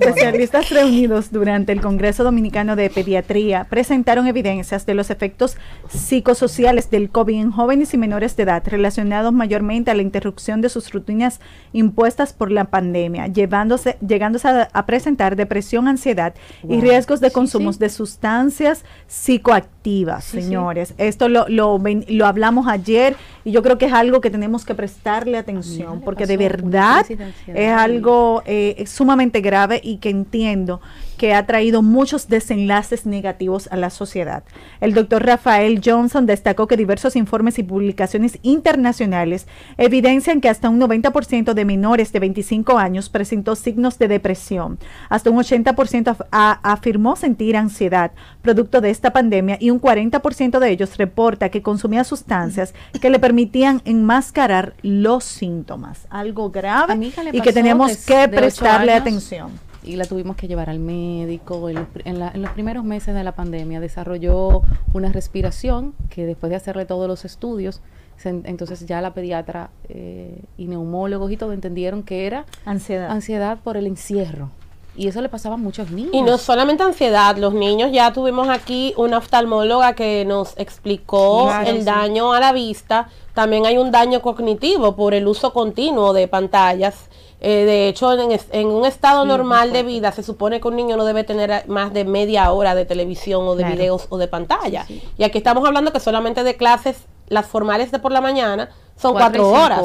Especialistas reunidos durante el Congreso Dominicano de Pediatría presentaron evidencias de los efectos psicosociales del COVID en jóvenes y menores de edad relacionados mayormente a la interrupción de sus rutinas impuestas por la pandemia, llevándose, llegándose a, presentar depresión, ansiedad y riesgos de consumos de sustancias psicoactivas, señores. Esto lo, lo, lo hablamos ayer y yo creo que es algo que tenemos que prestarle atención porque de verdad es algo eh, sumamente grave y que entiendo que ha traído muchos desenlaces negativos a la sociedad. El doctor Rafael Johnson destacó que diversos informes y publicaciones internacionales evidencian que hasta un 90% de menores de 25 años presentó signos de depresión, hasta un 80% afirmó sentir ansiedad producto de esta pandemia y un 40% de ellos reporta que consumía sustancias que le permitían enmascarar los síntomas, algo grave y que tenemos que prestarle atención. Y la tuvimos que llevar al médico médico en los, primeros meses de la pandemia. Desarrolló una respiración que después de hacerle todos los estudios, entonces ya la pediatra eh, y neumólogos y todo entendieron que era ansiedad. ansiedad por el encierro. Y eso le pasaba a muchos niños. Y no solamente ansiedad, los niños, ya tuvimos aquí una oftalmóloga que nos explicó el daño a la vista. También hay un daño cognitivo por el uso continuo de pantallas eh, de hecho, en, un estado normal de vida se supone que un niño no debe tener más de media hora de televisión o de videos o de pantalla. Y aquí estamos hablando que solamente de clases, las formales de por la mañana, son cuatro, horas.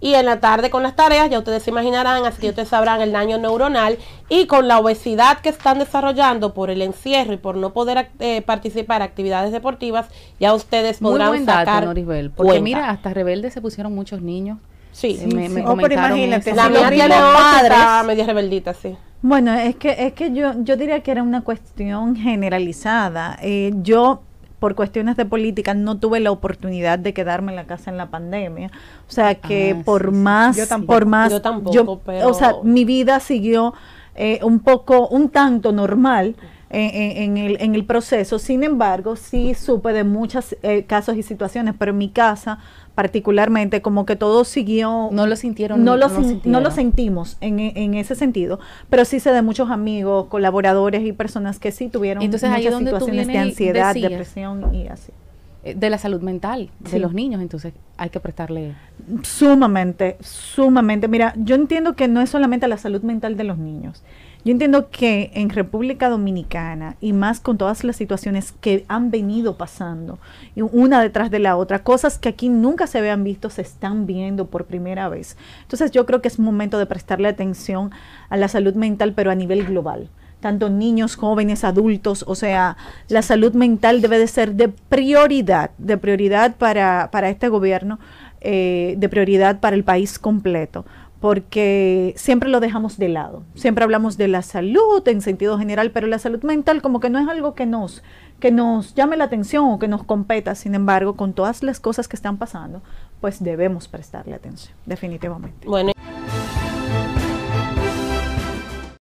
Y en la tarde con las tareas, ya ustedes se imaginarán, así que ustedes sabrán el daño neuronal y con la obesidad que están desarrollando por el encierro y por no poder eh, participar en actividades deportivas, ya ustedes podrán Muy buen dato, sacar porque mira, hasta rebeldes se pusieron muchos niños Sí, me, oh, imagínate, la media rebeldita, sí. Bueno, es que, es que yo, yo diría que era una cuestión generalizada. Eh, yo, por cuestiones de política, no tuve la oportunidad de quedarme en la casa en la pandemia. O sea, ah, que por, más, yo por más... Yo tampoco, O sea, mi vida siguió eh, un poco, un tanto normal en, el, en, el, proceso. Sin embargo, sí supe de muchos eh, casos y situaciones, pero en mi casa particularmente, como que todo siguió... No lo sintieron. No lo, lo sentimos en, en, ese sentido, pero sí sé de muchos amigos, colaboradores y personas que sí tuvieron Entonces, muchas situaciones de ansiedad, depresión y así. Eh, de la salud mental de los niños, entonces hay que prestarle Sumamente, sumamente. Mira, yo entiendo que no es solamente la salud mental de los niños. Yo entiendo que en República Dominicana, y más con todas las situaciones que han venido pasando, una detrás de la otra, cosas que aquí nunca se habían visto, se están viendo por primera vez. Entonces yo creo que es momento de prestarle atención a la salud mental, pero a nivel global tanto niños, jóvenes, adultos, o sea, la salud mental debe de ser de prioridad, de prioridad para, para este gobierno, eh, de prioridad para el país completo porque siempre lo dejamos de lado. Siempre hablamos de la salud en sentido general, pero la salud mental como que no es algo que nos, que nos llame la atención o que nos competa. Sin embargo, con todas las cosas que están pasando, pues debemos prestarle atención, definitivamente. Bueno.